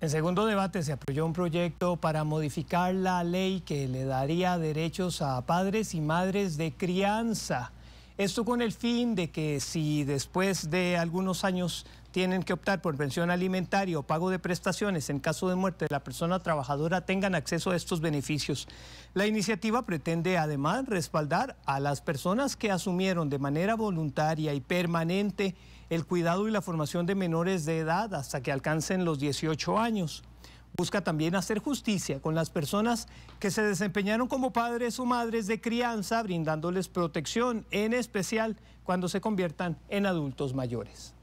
En segundo debate se apoyó un proyecto para modificar la ley que le daría derechos a padres y madres de crianza. Esto con el fin de que si después de algunos años tienen que optar por pensión alimentaria o pago de prestaciones en caso de muerte de la persona trabajadora tengan acceso a estos beneficios. La iniciativa pretende además respaldar a las personas que asumieron de manera voluntaria y permanente el cuidado y la formación de menores de edad hasta que alcancen los 18 años. Busca también hacer justicia con las personas que se desempeñaron como padres o madres de crianza, brindándoles protección, en especial cuando se conviertan en adultos mayores.